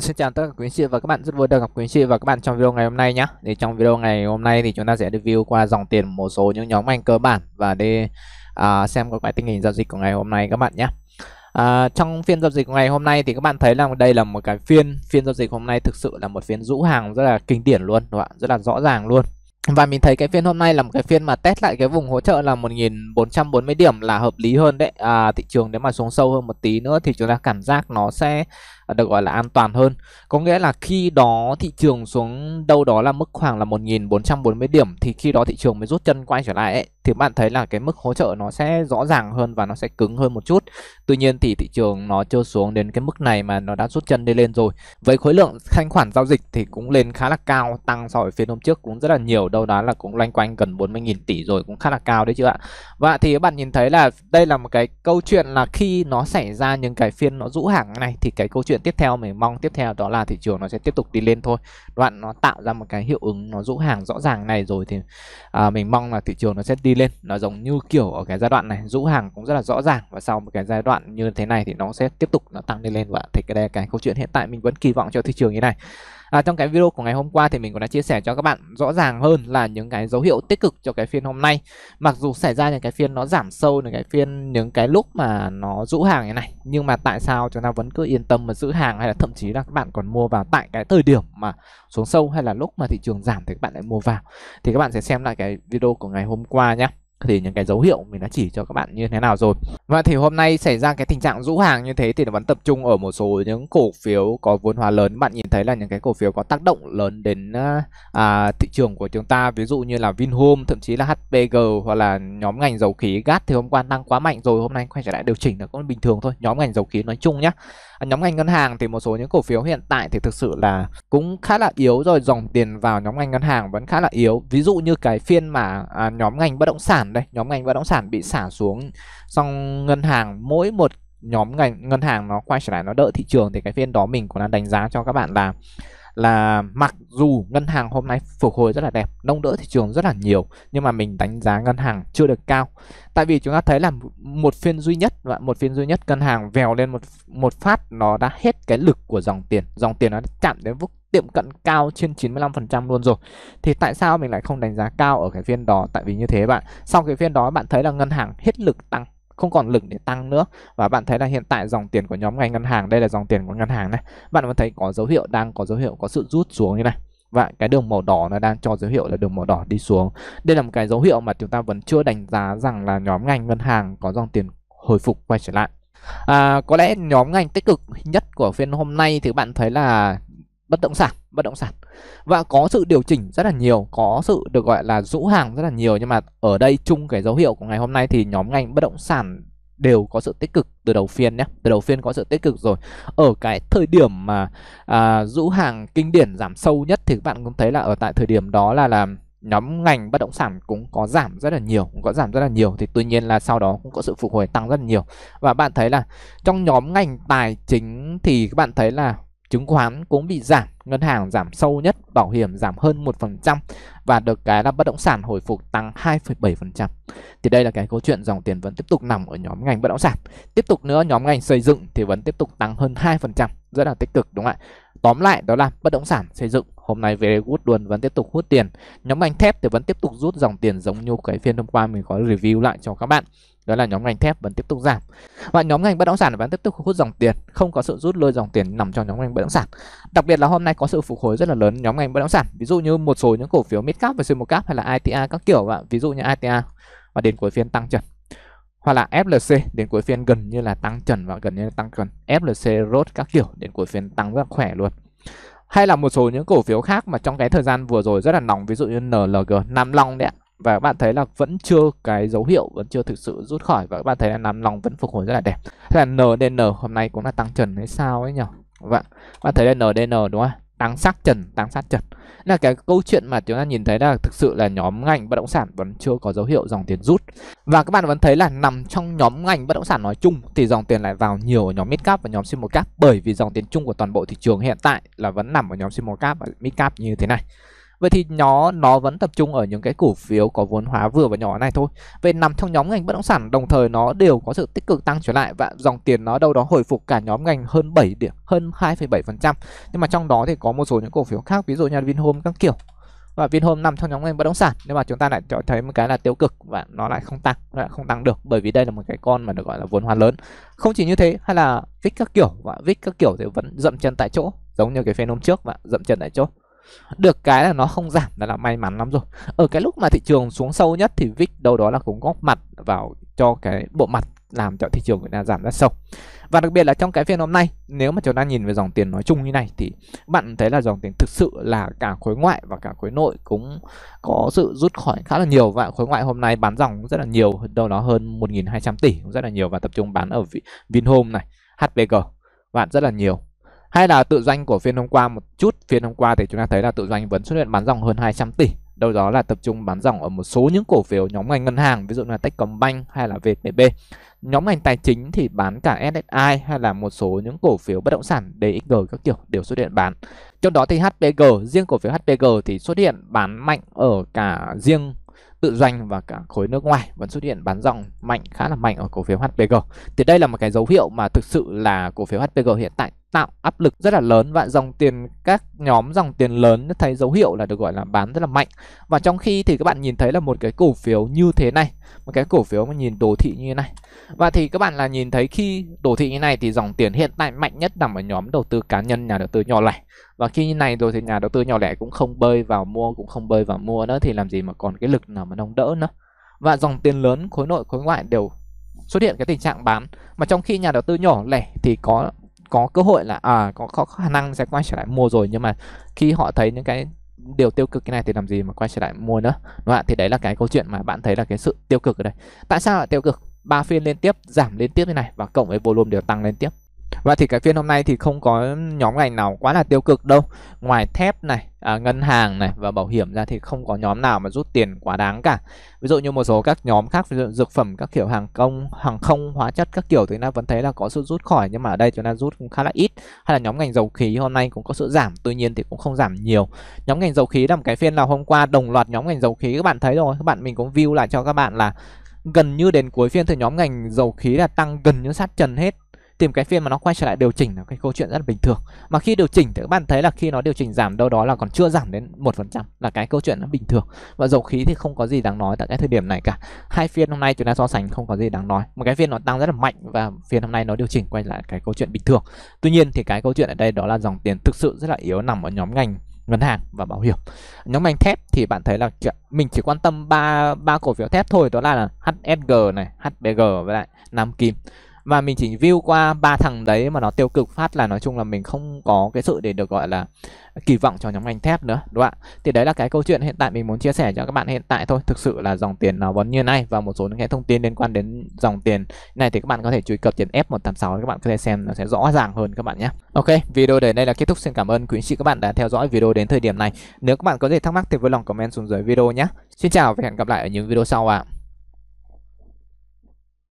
xin chào tất cả quý anh chị và các bạn rất vui được gặp quý anh chị và các bạn trong video ngày hôm nay nhé thì trong video ngày hôm nay thì chúng ta sẽ review qua dòng tiền một số những nhóm ngành cơ bản và đi à, xem các loại tình hình giao dịch của ngày hôm nay các bạn nhé à, trong phiên giao dịch của ngày hôm nay thì các bạn thấy là đây là một cái phiên phiên giao dịch hôm nay thực sự là một phiên rũ hàng rất là kinh điển luôn các bạn rất là rõ ràng luôn và mình thấy cái phiên hôm nay là một cái phiên mà test lại cái vùng hỗ trợ là 1440 điểm là hợp lý hơn đấy à, thị trường nếu mà xuống sâu hơn một tí nữa thì chúng ta cảm giác nó sẽ Ờ, được gọi là an toàn hơn. Có nghĩa là khi đó thị trường xuống đâu đó là mức khoảng là 1440 điểm thì khi đó thị trường mới rút chân quay trở lại ấy thì bạn thấy là cái mức hỗ trợ nó sẽ rõ ràng hơn và nó sẽ cứng hơn một chút. Tuy nhiên thì thị trường nó chưa xuống đến cái mức này mà nó đã rút chân đi lên rồi. Với khối lượng thanh khoản giao dịch thì cũng lên khá là cao, tăng so với phiên hôm trước cũng rất là nhiều, đâu đó là cũng loanh quanh gần 40.000 tỷ rồi cũng khá là cao đấy chứ ạ. Và thì bạn nhìn thấy là đây là một cái câu chuyện là khi nó xảy ra những cái phiên nó rũ hàng này thì cái câu chuyện chuyện tiếp theo mình mong tiếp theo đó là thị trường nó sẽ tiếp tục đi lên thôi đoạn nó tạo ra một cái hiệu ứng nó rũ hàng rõ ràng này rồi thì à, mình mong là thị trường nó sẽ đi lên nó giống như kiểu ở cái giai đoạn này rũ hàng cũng rất là rõ ràng và sau một cái giai đoạn như thế này thì nó sẽ tiếp tục nó tăng đi lên và thì cái đây cái câu chuyện hiện tại mình vẫn kỳ vọng cho thị trường như này à, trong cái video của ngày hôm qua thì mình cũng đã chia sẻ cho các bạn rõ ràng hơn là những cái dấu hiệu tích cực cho cái phiên hôm nay mặc dù xảy ra những cái phiên nó giảm sâu những cái phiên những cái lúc mà nó rũ hàng như này nhưng mà tại sao chúng ta vẫn cứ yên tâm mà giữ hàng hay là thậm chí là các bạn còn mua vào tại cái thời điểm mà xuống sâu hay là lúc mà thị trường giảm thì các bạn lại mua vào thì các bạn sẽ xem lại cái video của ngày hôm qua nhé thì những cái dấu hiệu mình đã chỉ cho các bạn như thế nào rồi và thì hôm nay xảy ra cái tình trạng rũ hàng như thế thì nó vẫn tập trung ở một số những cổ phiếu có vốn hóa lớn. Bạn nhìn thấy là những cái cổ phiếu có tác động lớn đến à, à thị trường của chúng ta. Ví dụ như là Vinhome, thậm chí là HPG hoặc là nhóm ngành dầu khí. Gas thì hôm qua tăng quá mạnh rồi, hôm nay quay trở lại điều chỉnh là cũng bình thường thôi. Nhóm ngành dầu khí nói chung nhé. À, nhóm ngành ngân hàng thì một số những cổ phiếu hiện tại thì thực sự là cũng khá là yếu rồi. Dòng tiền vào nhóm ngành ngân hàng vẫn khá là yếu. Ví dụ như cái phiên mà à, nhóm ngành bất động sản đây, nhóm ngành bất động sản bị xả xuống xong ngân hàng mỗi một nhóm ngành ngân hàng nó quay trở lại nó đợi thị trường thì cái phiên đó mình cũng đang đánh giá cho các bạn là là mặc dù ngân hàng hôm nay phục hồi rất là đẹp nông đỡ thị trường rất là nhiều nhưng mà mình đánh giá ngân hàng chưa được cao tại vì chúng ta thấy là một phiên duy nhất và một phiên duy nhất ngân hàng vèo lên một một phát nó đã hết cái lực của dòng tiền dòng tiền nó chạm đến mức tiệm cận cao trên 95% luôn rồi thì tại sao mình lại không đánh giá cao ở cái phiên đó tại vì như thế bạn sau cái phiên đó bạn thấy là ngân hàng hết lực tăng không còn lực để tăng nữa và bạn thấy là hiện tại dòng tiền của nhóm ngành ngân hàng đây là dòng tiền của ngân hàng này bạn vẫn thấy có dấu hiệu đang có dấu hiệu có sự rút xuống như này và cái đường màu đỏ nó đang cho dấu hiệu là đường màu đỏ đi xuống đây là một cái dấu hiệu mà chúng ta vẫn chưa đánh giá rằng là nhóm ngành ngân hàng có dòng tiền hồi phục quay trở lại À, có lẽ nhóm ngành tích cực nhất của phiên hôm nay thì bạn thấy là bất động sản bất động sản và có sự điều chỉnh rất là nhiều có sự được gọi là rũ hàng rất là nhiều nhưng mà ở đây chung cái dấu hiệu của ngày hôm nay thì nhóm ngành bất động sản đều có sự tích cực từ đầu phiên nhé từ đầu phiên có sự tích cực rồi ở cái thời điểm mà à, rũ hàng kinh điển giảm sâu nhất thì các bạn cũng thấy là ở tại thời điểm đó là làm nhóm ngành bất động sản cũng có giảm rất là nhiều cũng có giảm rất là nhiều thì tuy nhiên là sau đó cũng có sự phục hồi tăng rất là nhiều và bạn thấy là trong nhóm ngành tài chính thì các bạn thấy là chứng khoán cũng bị giảm ngân hàng giảm sâu nhất bảo hiểm giảm hơn 1% và được cái là bất động sản hồi phục tăng 2,7% thì đây là cái câu chuyện dòng tiền vẫn tiếp tục nằm ở nhóm ngành bất động sản tiếp tục nữa nhóm ngành xây dựng thì vẫn tiếp tục tăng hơn 2% rất là tích cực đúng không ạ tóm lại đó là bất động sản xây dựng hôm nay về good luôn vẫn tiếp tục hút tiền nhóm ngành thép thì vẫn tiếp tục rút dòng tiền giống như cái phiên hôm qua mình có review lại cho các bạn đó là nhóm ngành thép vẫn tiếp tục giảm và nhóm ngành bất động sản vẫn tiếp tục hút dòng tiền không có sự rút lôi dòng tiền nằm trong nhóm ngành bất động sản đặc biệt là hôm nay có sự phục hồi rất là lớn nhóm ngành bất động sản ví dụ như một số những cổ phiếu Midcap và small cap hay là ITA các kiểu và ví dụ như ITA và đến cuối phiên tăng trần hoặc là FLC đến cuối phiên gần như là tăng trần và gần như là tăng trần FLC rốt các kiểu đến cuối phiên tăng rất là khỏe luôn hay là một số những cổ phiếu khác mà trong cái thời gian vừa rồi rất là nóng ví dụ như NLG Nam Long đấy ạ và các bạn thấy là vẫn chưa cái dấu hiệu vẫn chưa thực sự rút khỏi và các bạn thấy là nắm lòng vẫn phục hồi rất là đẹp thế là NDN hôm nay cũng là tăng trần hay sao ấy nhỉ và vâng, bạn thấy là NDN đúng không tăng sát trần tăng sát trần là cái câu chuyện mà chúng ta nhìn thấy là thực sự là nhóm ngành bất động sản vẫn chưa có dấu hiệu dòng tiền rút và các bạn vẫn thấy là nằm trong nhóm ngành bất động sản nói chung thì dòng tiền lại vào nhiều ở nhóm mid cap và nhóm small cap bởi vì dòng tiền chung của toàn bộ thị trường hiện tại là vẫn nằm ở nhóm small cap và mid cap như thế này Vậy thì nó nó vẫn tập trung ở những cái cổ phiếu có vốn hóa vừa và nhỏ này thôi. về nằm trong nhóm ngành bất động sản đồng thời nó đều có sự tích cực tăng trở lại và dòng tiền nó đâu đó hồi phục cả nhóm ngành hơn 7 điểm, hơn 2,7%. Nhưng mà trong đó thì có một số những cổ phiếu khác ví dụ như Vinhome các kiểu và Vinhome nằm trong nhóm ngành bất động sản nhưng mà chúng ta lại cho thấy một cái là tiêu cực và nó lại không tăng nó lại không tăng được bởi vì đây là một cái con mà được gọi là vốn hóa lớn không chỉ như thế hay là vít các kiểu và vít các kiểu thì vẫn dậm chân tại chỗ giống như cái phen hôm trước và dậm chân tại chỗ được cái là nó không giảm là, là may mắn lắm rồi ở cái lúc mà thị trường xuống sâu nhất thì VIX đâu đó là cũng góp mặt vào cho cái bộ mặt làm cho thị trường Việt Nam giảm rất sâu và đặc biệt là trong cái phiên hôm nay nếu mà chúng ta nhìn về dòng tiền nói chung như này thì bạn thấy là dòng tiền thực sự là cả khối ngoại và cả khối nội cũng có sự rút khỏi khá là nhiều và khối ngoại hôm nay bán dòng rất là nhiều đâu đó hơn 1.200 tỷ rất là nhiều và tập trung bán ở Vinhome này HPG bạn rất là nhiều hay là tự doanh của phiên hôm qua một chút phiên hôm qua thì chúng ta thấy là tự doanh vẫn xuất hiện bán dòng hơn 200 tỷ đâu đó là tập trung bán dòng ở một số những cổ phiếu nhóm ngành ngân hàng ví dụ là Techcombank hay là VTB nhóm ngành tài chính thì bán cả SSI hay là một số những cổ phiếu bất động sản DXG các kiểu đều xuất hiện bán trong đó thì HPG riêng cổ phiếu HPG thì xuất hiện bán mạnh ở cả riêng tự doanh và cả khối nước ngoài vẫn xuất hiện bán dòng mạnh khá là mạnh ở cổ phiếu HPG thì đây là một cái dấu hiệu mà thực sự là cổ phiếu HPG hiện tại tạo áp lực rất là lớn và dòng tiền các nhóm dòng tiền lớn thấy dấu hiệu là được gọi là bán rất là mạnh và trong khi thì các bạn nhìn thấy là một cái cổ phiếu như thế này một cái cổ phiếu mà nhìn đồ thị như thế này và thì các bạn là nhìn thấy khi đồ thị như này thì dòng tiền hiện tại mạnh nhất nằm ở nhóm đầu tư cá nhân nhà đầu tư nhỏ lẻ và khi như này rồi thì nhà đầu tư nhỏ lẻ cũng không bơi vào mua cũng không bơi vào mua nữa thì làm gì mà còn cái lực nào mà nông đỡ nữa và dòng tiền lớn khối nội khối ngoại đều xuất hiện cái tình trạng bán mà trong khi nhà đầu tư nhỏ lẻ thì có có cơ hội là à có, có khả năng sẽ quay trở lại mua rồi nhưng mà khi họ thấy những cái điều tiêu cực cái này thì làm gì mà quay trở lại mua nữa đúng không? ạ? thì đấy là cái câu chuyện mà bạn thấy là cái sự tiêu cực ở đây tại sao là tiêu cực ba phiên liên tiếp giảm liên tiếp như này và cộng với volume đều tăng liên tiếp và thì cái phiên hôm nay thì không có nhóm ngành nào quá là tiêu cực đâu. Ngoài thép này, à, ngân hàng này và bảo hiểm ra thì không có nhóm nào mà rút tiền quá đáng cả. Ví dụ như một số các nhóm khác ví dụ dược phẩm các kiểu hàng công, hàng không, hóa chất các kiểu thì ta vẫn thấy là có sự rút khỏi nhưng mà ở đây chúng ta rút cũng khá là ít. Hay là nhóm ngành dầu khí hôm nay cũng có sự giảm, tuy nhiên thì cũng không giảm nhiều. Nhóm ngành dầu khí là một cái phiên nào hôm qua đồng loạt nhóm ngành dầu khí các bạn thấy rồi, các bạn mình cũng view lại cho các bạn là gần như đến cuối phiên thì nhóm ngành dầu khí là tăng gần như sát trần hết tìm cái phiên mà nó quay trở lại điều chỉnh là cái câu chuyện rất là bình thường mà khi điều chỉnh thì các bạn thấy là khi nó điều chỉnh giảm đâu đó là còn chưa giảm đến một phần trăm là cái câu chuyện nó bình thường và dầu khí thì không có gì đáng nói tại cái thời điểm này cả hai phiên hôm nay chúng ta so sánh không có gì đáng nói một cái phiên nó tăng rất là mạnh và phiên hôm nay nó điều chỉnh quay lại cái câu chuyện bình thường tuy nhiên thì cái câu chuyện ở đây đó là dòng tiền thực sự rất là yếu nằm ở nhóm ngành ngân hàng và bảo hiểm nhóm ngành thép thì bạn thấy là mình chỉ quan tâm ba ba cổ phiếu thép thôi đó là, là HSG này HBG với lại Nam Kim và mình chỉ view qua ba thằng đấy mà nó tiêu cực phát là nói chung là mình không có cái sự để được gọi là kỳ vọng cho nhóm ngành thép nữa đúng không ạ thì đấy là cái câu chuyện hiện tại mình muốn chia sẻ cho các bạn hiện tại thôi thực sự là dòng tiền nó vẫn như này và một số những cái thông tin liên quan đến dòng tiền này thì các bạn có thể truy cập trên F186 các bạn có thể xem nó sẽ rõ ràng hơn các bạn nhé ok video đến đây là kết thúc xin cảm ơn quý anh chị các bạn đã theo dõi video đến thời điểm này nếu các bạn có gì thắc mắc thì vui lòng comment xuống dưới video nhé xin chào và hẹn gặp lại ở những video sau ạ à.